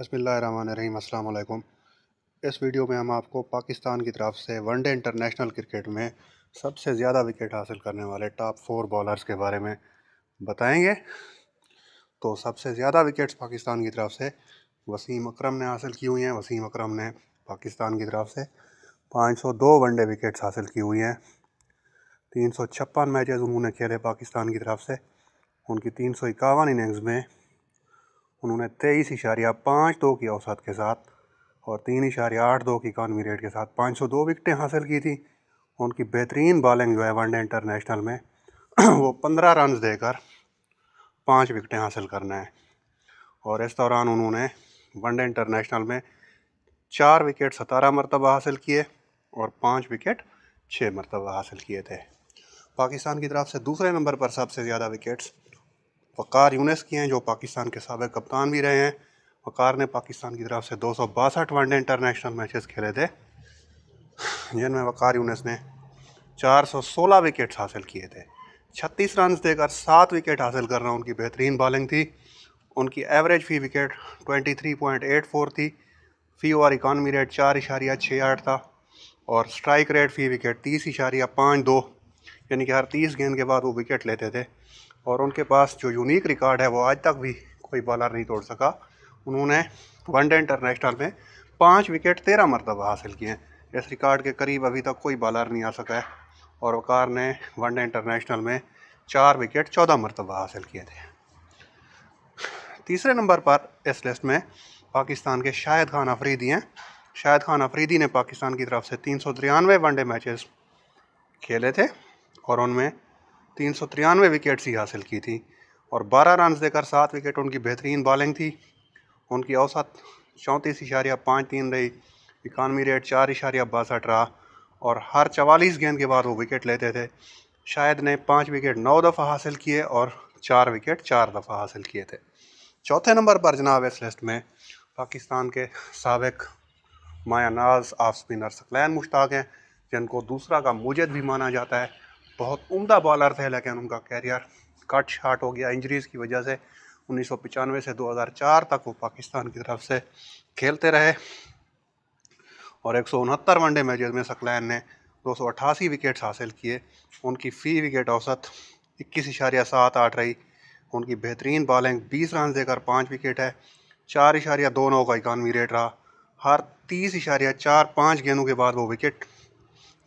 बसमिल्लाम अल्लाम इस वीडियो में हम आपको पाकिस्तान की तरफ से वनडे इंटरनेशनल क्रिकेट में सबसे ज़्यादा विकेट हासिल करने वाले टॉप फोर बॉलर्स के बारे में बताएंगे तो सबसे ज़्यादा विकेट्स पाकिस्तान की तरफ से वसीम अकरम ने हासिल की हुई हैं वसीम अकरम ने पाकिस्तान की तरफ से 502 वनडे विकेट्स हासिल की हुई हैं तीन सौ छप्पन मैचेस उन्होंने खेले पाकिस्तान की तरफ से उनकी तीन सौ इक्यावन इनिंग्स में उन्होंने तेईस इशारिया पाँच दो की औसत के साथ और तीन इशारिया आठ दो की इकानवी रेट के साथ पाँच सौ दो विकटें हासिल की थी उनकी बेहतरीन बॉलिंग जो है वनडे इंटरनेशनल में वो पंद्रह रन देकर पाँच विकटें हासिल करना है और इस दौरान उन्होंने वनडे इंटरनेशनल में चार विकेट सतारह मरतबा हासिल किए और पाँच विकेट छः मरतबा हासिल किए थे पाकिस्तान की तरफ से दूसरे नंबर पर सबसे ज़्यादा विकेट्स वक़ार यूनस की हैं जो पाकिस्तान के सबक कप्तान भी रहे हैं वक़ार ने पाकिस्तान की तरफ से दो सौ बासठ वनडे इंटरनेशनल मैचेस खेले थे जिनमें वक़ार यूनस ने चार सौ सोलह विकेट्स हासिल किए थे छत्तीस रन देकर सात विकेट हासिल करना उनकी बेहतरीन बॉलिंग थी उनकी एवरेज फी wicket twenty three point eight four थी फ़ी और इकानमी रेट चार इशारिया छः आठ था और स्ट्राइक रेट फी विकेट तीस इशारिया पाँच दो यानी कि हर तीस गेंद के बाद वो विकेट लेते थे और उनके पास जो यूनिक रिकॉर्ड है वो आज तक भी कोई बॉलर नहीं तोड़ सका उन्होंने वनडे इंटरनेशनल में पाँच विकेट तेरह मरतबा हासिल किए हैं इस रिकॉर्ड के करीब अभी तक कोई बॉलर नहीं आ सका है और वकार ने वनडे इंटरनेशनल में चार विकेट चौदह मरतबा हासिल किए थे तीसरे नंबर पर इस लिस्ट में पाकिस्तान के शाहिद खान अफरीदी हैं शाहिद खान अफरीदी ने पाकिस्तान की तरफ से तीन सौ तिरानवे वनडे मैचेस खेले थे और उनमें तीन सौ तिरानवे विकेट्स ही हासिल की थी और बारह रन देकर सात विकेट उनकी बेहतरीन बॉलिंग थी उनकी औसत चौंतीस इशारिया पाँच तीन रही इकानवी रेट चार इशारिया बासठ रहा और हर चवालीस गेंद के बाद वो विकेट लेते थे शायद ने पाँच विकेट नौ दफ़ा हासिल किए और चार विकेट चार दफ़ा हासिल किए थे चौथे नंबर पर जनाब इस लिस्ट में पाकिस्तान के सबक माया नाज आफ स्पिनर सकलैन मुश्ताक हैं जिनको दूसरा का मुजद भी माना जाता है बहुत उम्दा बॉलर थे लेकिन उनका कैरियर कट शार्ट हो गया इंजरीज़ की वजह से उन्नीस से 2004 तक वो पाकिस्तान की तरफ से खेलते रहे और एक वनडे मैचेस में सकलैन ने दो विकेट्स हासिल किए उनकी फ़ी विकेट औसत इक्कीस इशारिया सात आठ रही उनकी बेहतरीन बॉलिंग बीस रन देकर पाँच विकेट है चार इशारिया दो नौ का इकानवी रेट रहा हर तीस इशारिया चार पाँच गेंदों के बाद वो विकेट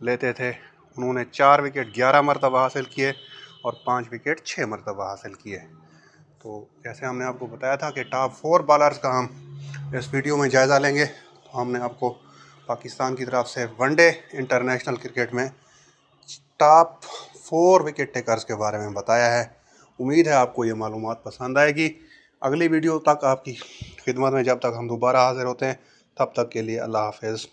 लेते थे उन्होंने चार विकेट ग्यारह मरतबा हासिल किए और पाँच विकेट छः मरतबा हासिल किए तो जैसे हमने आपको बताया था कि टॉप फोर बॉलर्स का हम इस वीडियो में जायज़ा लेंगे तो हमने आपको पाकिस्तान की तरफ से वनडे इंटरनेशनल क्रिकेट में टॉप फोर विकेट टेकर्स के बारे में बताया है उम्मीद है आपको ये मालूम पसंद आएगी अगली वीडियो तक आपकी खिदमत में जब तक हम दोबारा हाज़िर होते हैं तब तक के लिए अल्लाह हाफिज़